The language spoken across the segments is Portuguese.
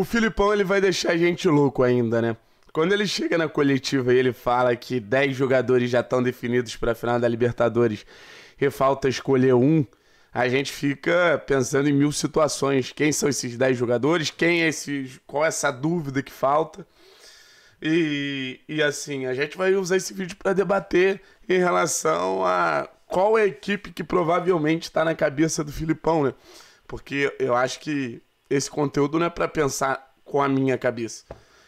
O Filipão ele vai deixar a gente louco ainda, né? Quando ele chega na coletiva e ele fala que 10 jogadores já estão definidos para a final da Libertadores e falta escolher um, a gente fica pensando em mil situações. Quem são esses 10 jogadores? Quem é esse? qual é essa dúvida que falta? E, e assim, a gente vai usar esse vídeo para debater em relação a qual é a equipe que provavelmente está na cabeça do Filipão, né? Porque eu acho que esse conteúdo não é para pensar com a minha cabeça.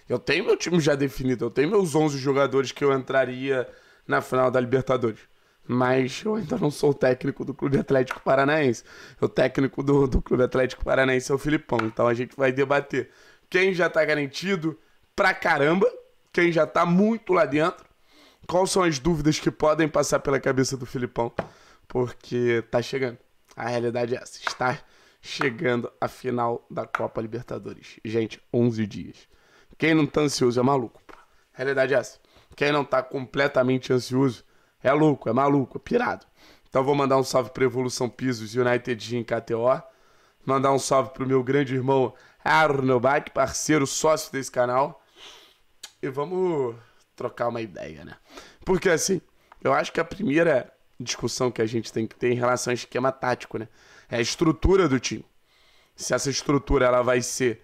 Eu tenho meu time já definido, eu tenho meus 11 jogadores que eu entraria na final da Libertadores. Mas eu ainda não sou o técnico do Clube Atlético Paranaense. O técnico do, do Clube Atlético Paranaense é o Filipão. Então a gente vai debater quem já tá garantido pra caramba, quem já tá muito lá dentro, quais são as dúvidas que podem passar pela cabeça do Filipão, porque tá chegando. A realidade é essa. Está, chegando à final da Copa Libertadores. Gente, 11 dias. Quem não tá ansioso é maluco. Pô. Realidade é essa. Quem não tá completamente ansioso é louco, é maluco, é pirado. Então vou mandar um salve pra Evolução Pisos United em KTO. Mandar um salve pro meu grande irmão Arno Bach, parceiro sócio desse canal. E vamos trocar uma ideia, né? Porque assim, eu acho que a primeira discussão que a gente tem que ter em relação ao esquema tático, né? É a estrutura do time. Se essa estrutura ela vai ser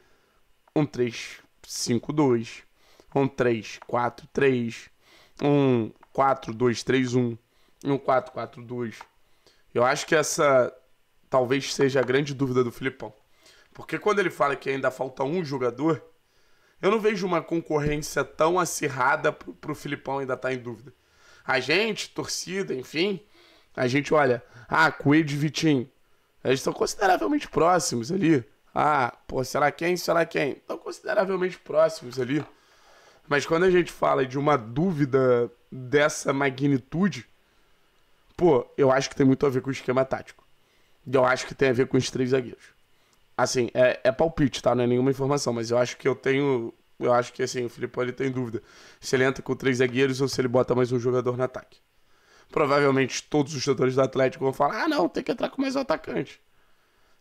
um 3-5-2, um 3-4-3, um 4-2-3-1, um 4-4-2. Eu acho que essa talvez seja a grande dúvida do Filipão. Porque quando ele fala que ainda falta um jogador, eu não vejo uma concorrência tão acirrada para o Filipão ainda estar tá em dúvida. A gente, torcida, enfim, a gente olha, ah, Coelho e Vitinho, eles estão consideravelmente próximos ali. Ah, pô, será quem, será quem? Estão consideravelmente próximos ali. Mas quando a gente fala de uma dúvida dessa magnitude, pô, eu acho que tem muito a ver com o esquema tático. Eu acho que tem a ver com os três zagueiros. Assim, é, é palpite, tá? Não é nenhuma informação, mas eu acho que eu tenho. Eu acho que assim, o Filipão ele tem dúvida. Se ele entra com três zagueiros ou se ele bota mais um jogador no ataque. Provavelmente todos os jogadores do Atlético vão falar: ah, não, tem que entrar com mais um atacante.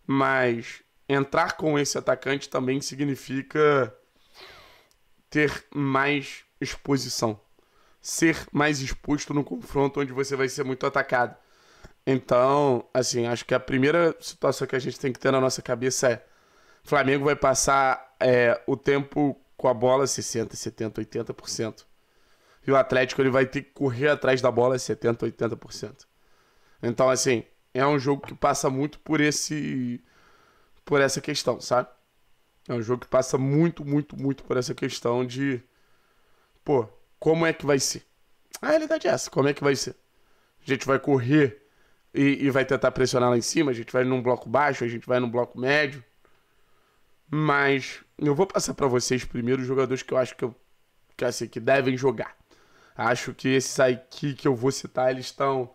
Mas entrar com esse atacante também significa ter mais exposição, ser mais exposto no confronto onde você vai ser muito atacado. Então, assim, acho que a primeira situação que a gente tem que ter na nossa cabeça é: Flamengo vai passar é, o tempo com a bola 60, 70, 80%. E o Atlético ele vai ter que correr atrás da bola 70%, 80%. Então, assim, é um jogo que passa muito por esse. por essa questão, sabe? É um jogo que passa muito, muito, muito por essa questão de. Pô, como é que vai ser? A realidade é essa, como é que vai ser? A gente vai correr e, e vai tentar pressionar lá em cima, a gente vai num bloco baixo, a gente vai num bloco médio. Mas eu vou passar para vocês primeiro os jogadores que eu acho que, eu, que, assim, que devem jogar. Acho que esses aqui que eu vou citar, eles estão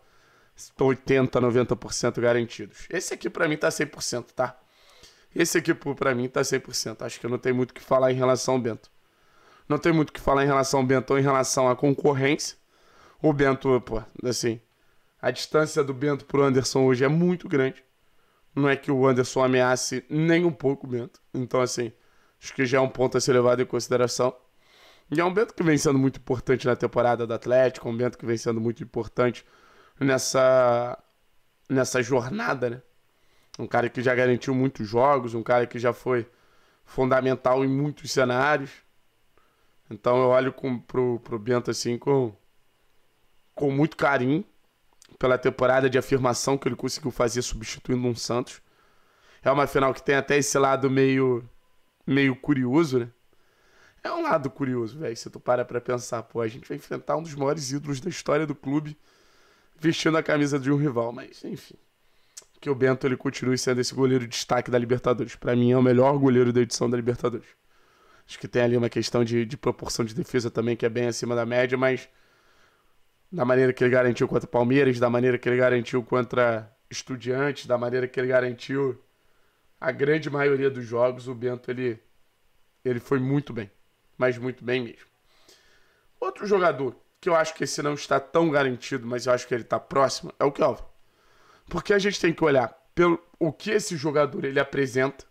estão 80, 90% garantidos. Esse aqui para mim tá 100%, tá? Esse aqui para mim tá 100%. Acho que não tem muito o que falar em relação ao Bento. Não tem muito o que falar em relação ao Bento ou em relação à concorrência. O Bento, pô, assim, a distância do Bento pro Anderson hoje é muito grande. Não é que o Anderson ameace nem um pouco o Bento. Então, assim, acho que já é um ponto a ser levado em consideração. E é um Bento que vem sendo muito importante na temporada do Atlético, é um Bento que vem sendo muito importante nessa, nessa jornada, né? Um cara que já garantiu muitos jogos, um cara que já foi fundamental em muitos cenários. Então eu olho com, pro, pro Bento assim com, com muito carinho pela temporada de afirmação que ele conseguiu fazer substituindo um Santos. É uma final que tem até esse lado meio, meio curioso, né? É um lado curioso, velho. Se tu para pra pensar, pô, a gente vai enfrentar um dos maiores ídolos da história do clube vestindo a camisa de um rival, mas enfim. Que o Bento ele continue sendo esse goleiro de destaque da Libertadores. Para mim é o melhor goleiro da edição da Libertadores. Acho que tem ali uma questão de, de proporção de defesa também que é bem acima da média, mas da maneira que ele garantiu contra Palmeiras, da maneira que ele garantiu contra Estudiantes, da maneira que ele garantiu a grande maioria dos jogos, o Bento ele, ele foi muito bem mas muito bem mesmo. Outro jogador que eu acho que esse não está tão garantido, mas eu acho que ele está próximo, é o Kelvin. Porque a gente tem que olhar pelo o que esse jogador ele apresenta,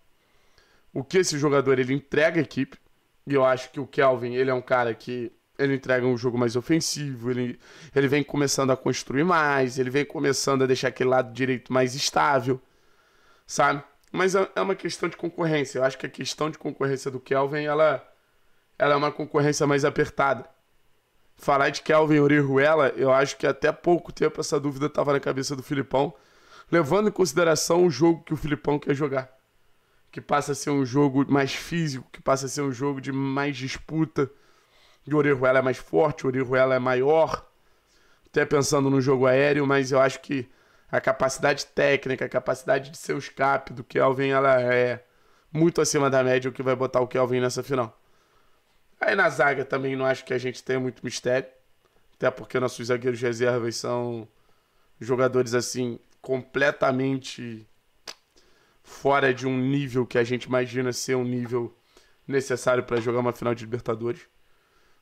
o que esse jogador ele entrega à equipe. E eu acho que o Kelvin, ele é um cara que ele entrega um jogo mais ofensivo, ele, ele vem começando a construir mais, ele vem começando a deixar aquele lado direito mais estável, sabe? Mas é, é uma questão de concorrência. Eu acho que a questão de concorrência do Kelvin, ela ela é uma concorrência mais apertada. Falar de Kelvin Orihuela, eu acho que até pouco tempo essa dúvida estava na cabeça do Filipão, levando em consideração o jogo que o Filipão quer jogar. Que passa a ser um jogo mais físico, que passa a ser um jogo de mais disputa. E Orihuela é mais forte, Orihuela é maior. Até pensando no jogo aéreo, mas eu acho que a capacidade técnica, a capacidade de o escape do Kelvin, ela é muito acima da média, o que vai botar o Kelvin nessa final. Aí na zaga também não acho que a gente tenha muito mistério. Até porque nossos zagueiros reservas são jogadores assim completamente fora de um nível que a gente imagina ser um nível necessário para jogar uma final de Libertadores.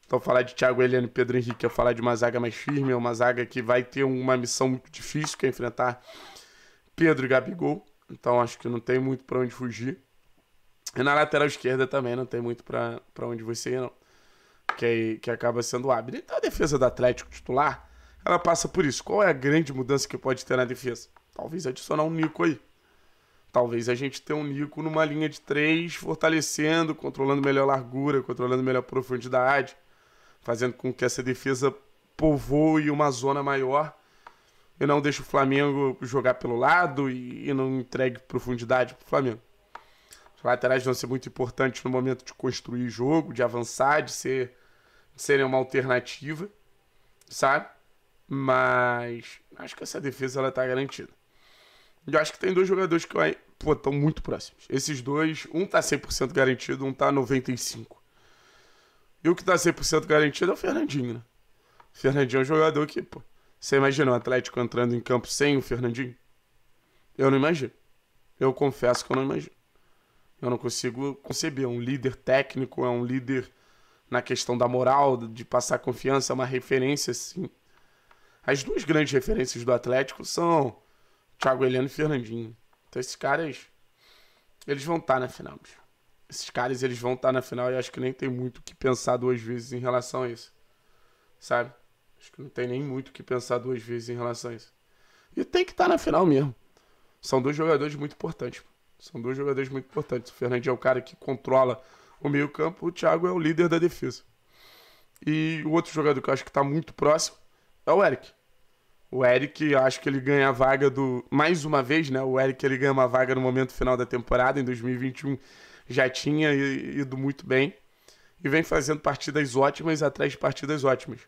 Então falar de Thiago Heleno e Pedro Henrique é falar de uma zaga mais firme, é uma zaga que vai ter uma missão muito difícil que é enfrentar Pedro e Gabigol. Então acho que não tem muito para onde fugir. E na lateral esquerda também não tem muito para onde você ir, não. Que, que acaba sendo hábil. Então a defesa do Atlético titular, ela passa por isso. Qual é a grande mudança que pode ter na defesa? Talvez adicionar um Nico aí. Talvez a gente tenha um Nico numa linha de três, fortalecendo, controlando melhor largura, controlando melhor profundidade, fazendo com que essa defesa povoe uma zona maior e não deixe o Flamengo jogar pelo lado e, e não entregue profundidade para o Flamengo. Os laterais vão ser muito importantes no momento de construir jogo, de avançar, de, ser, de serem uma alternativa, sabe? Mas acho que essa defesa ela tá garantida. Eu acho que tem dois jogadores que vai, pô, estão muito próximos. Esses dois, um tá 100% garantido, um tá 95%. E o que tá 100% garantido é o Fernandinho, né? O Fernandinho é um jogador que, pô, você imagina o um Atlético entrando em campo sem o Fernandinho? Eu não imagino. Eu confesso que eu não imagino. Eu não consigo conceber. Um líder técnico é um líder na questão da moral, de passar confiança, é uma referência, assim. As duas grandes referências do Atlético são Thiago Heleno e Fernandinho. Então esses caras, eles vão estar tá na final. Bicho. Esses caras, eles vão estar tá na final e acho que nem tem muito o que pensar duas vezes em relação a isso. Sabe? Acho que não tem nem muito o que pensar duas vezes em relação a isso. E tem que estar tá na final mesmo. São dois jogadores muito importantes. São dois jogadores muito importantes. O Fernandinho é o cara que controla o meio-campo, o Thiago é o líder da defesa. E o outro jogador que eu acho que está muito próximo é o Eric. O Eric, acho que ele ganha a vaga do. Mais uma vez, né? O Eric ele ganha uma vaga no momento final da temporada, em 2021 já tinha ido muito bem. E vem fazendo partidas ótimas atrás de partidas ótimas.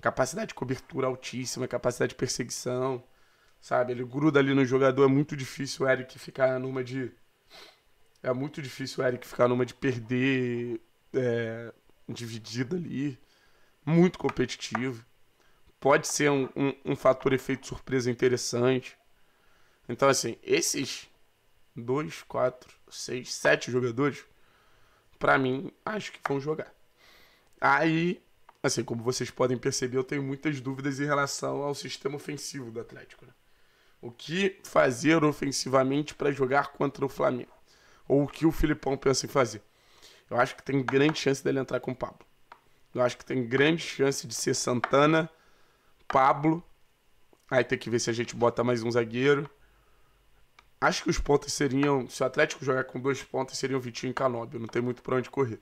Capacidade de cobertura altíssima, capacidade de perseguição. Sabe? Ele gruda ali no jogador. É muito difícil o Eric ficar numa de. É muito difícil o Eric ficar numa de perder é, dividida ali. Muito competitivo. Pode ser um, um, um fator efeito surpresa interessante. Então, assim, esses dois, quatro, seis, sete jogadores, para mim, acho que vão jogar. Aí, assim, como vocês podem perceber, eu tenho muitas dúvidas em relação ao sistema ofensivo do Atlético. Né? O que fazer ofensivamente para jogar contra o Flamengo? Ou o que o Filipão pensa em fazer? Eu acho que tem grande chance dele entrar com o Pablo. Eu acho que tem grande chance de ser Santana, Pablo. Aí tem que ver se a gente bota mais um zagueiro. Acho que os pontas seriam. Se o Atlético jogar com dois pontas, seriam Vitinho e Canóbio. Não tem muito pra onde correr.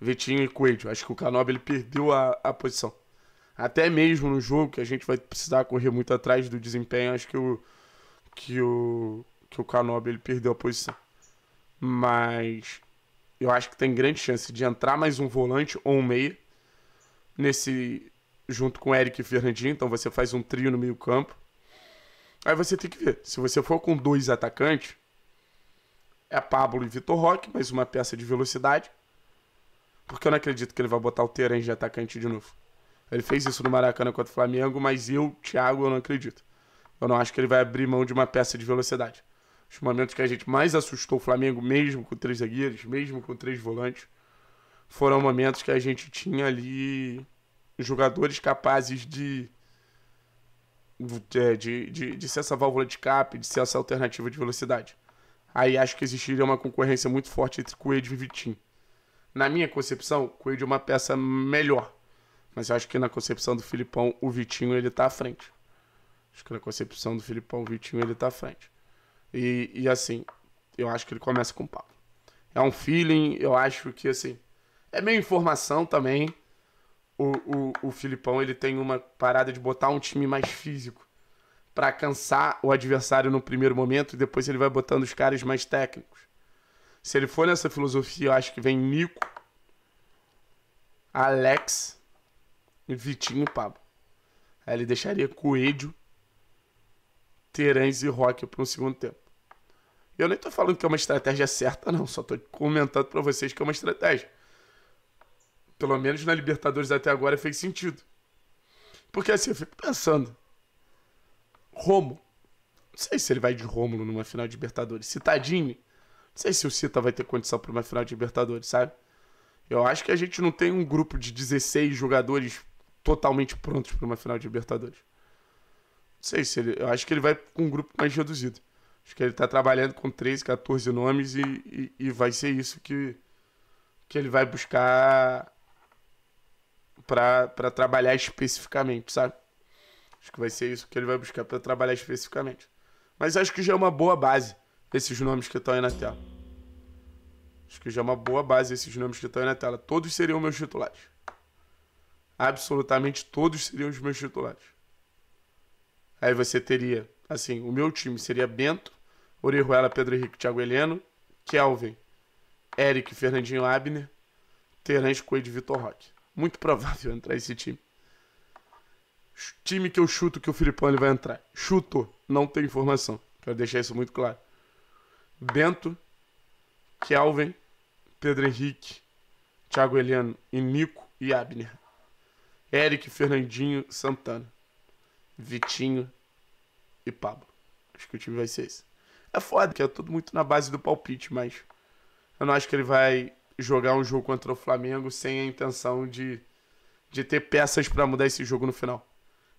Vitinho e Coelho. Acho que o Canóbio ele perdeu a, a posição até mesmo no jogo, que a gente vai precisar correr muito atrás do desempenho, acho que o, que o, que o Canobi ele perdeu a posição. Mas eu acho que tem grande chance de entrar mais um volante ou um meia nesse junto com o Eric e Fernandinho, então você faz um trio no meio-campo. Aí você tem que ver, se você for com dois atacantes, é Pablo e Vitor Roque, mais uma peça de velocidade. Porque eu não acredito que ele vai botar o Terence de atacante de novo. Ele fez isso no Maracanã contra o Flamengo, mas eu, Thiago, eu não acredito. Eu não acho que ele vai abrir mão de uma peça de velocidade. Os momentos que a gente mais assustou o Flamengo, mesmo com três zagueiros, mesmo com três volantes, foram momentos que a gente tinha ali jogadores capazes de de, é, de, de, de ser essa válvula de cap, de ser essa alternativa de velocidade. Aí acho que existiria uma concorrência muito forte entre Coelho e Vitinho. Na minha concepção, Coelho é uma peça melhor mas eu acho que na concepção do Filipão, o Vitinho ele tá à frente. Acho que na concepção do Filipão, o Vitinho ele tá à frente. E, e assim, eu acho que ele começa com o Pablo. É um feeling, eu acho que assim. É meio informação também. O, o, o Filipão ele tem uma parada de botar um time mais físico para cansar o adversário no primeiro momento e depois ele vai botando os caras mais técnicos. Se ele for nessa filosofia, eu acho que vem Nico, Alex, Vitinho e Pablo. Aí ele deixaria Coelho, Terãs e Roque para um segundo tempo. Eu nem estou falando que é uma estratégia certa, não. Só estou comentando para vocês que é uma estratégia. Pelo menos na Libertadores até agora fez sentido. Porque assim, eu fico pensando. Romo. Não sei se ele vai de Rômulo numa final de Libertadores. Citadini. Não sei se o Cita vai ter condição para uma final de Libertadores, sabe? Eu acho que a gente não tem um grupo de 16 jogadores totalmente prontos para uma final de Libertadores. Não sei se ele. Eu acho que ele vai com um grupo mais reduzido. Acho que ele está trabalhando com 13, 14 nomes e, e, e, vai ser isso que, que ele vai buscar para trabalhar especificamente, sabe? Acho que vai ser isso que ele vai buscar para trabalhar especificamente. Mas acho que já é uma boa base esses nomes que estão aí na tela. Acho que já é uma boa base esses nomes que estão aí na tela. Todos seriam meus titulares absolutamente todos seriam os meus titulares. Aí você teria, assim, o meu time seria Bento, Orihuela, Pedro Henrique, Thiago Heleno, Kelvin, Eric, Fernandinho Abner, Terence Coelho e Vitor Roque. Muito provável entrar esse time. Time que eu chuto que o Filipão ele vai entrar. Chuto, não tem informação. Quero deixar isso muito claro. Bento, Kelvin, Pedro Henrique, Thiago Heleno e Nico e Abner. Eric, Fernandinho, Santana, Vitinho e Pablo. Acho que o time vai ser esse. É foda, que é tudo muito na base do palpite, mas eu não acho que ele vai jogar um jogo contra o Flamengo sem a intenção de, de ter peças para mudar esse jogo no final.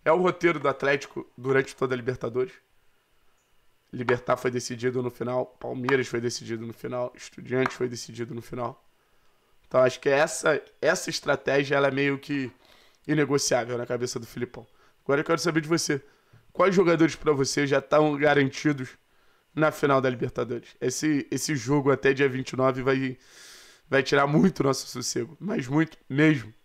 É o roteiro do Atlético durante toda a Libertadores. Libertar foi decidido no final, Palmeiras foi decidido no final, Estudiantes foi decidido no final. Então acho que essa essa estratégia ela é meio que inegociável na cabeça do Filipão. Agora eu quero saber de você. Quais jogadores para você já estão garantidos na final da Libertadores? Esse, esse jogo até dia 29 vai, vai tirar muito nosso sossego, mas muito mesmo.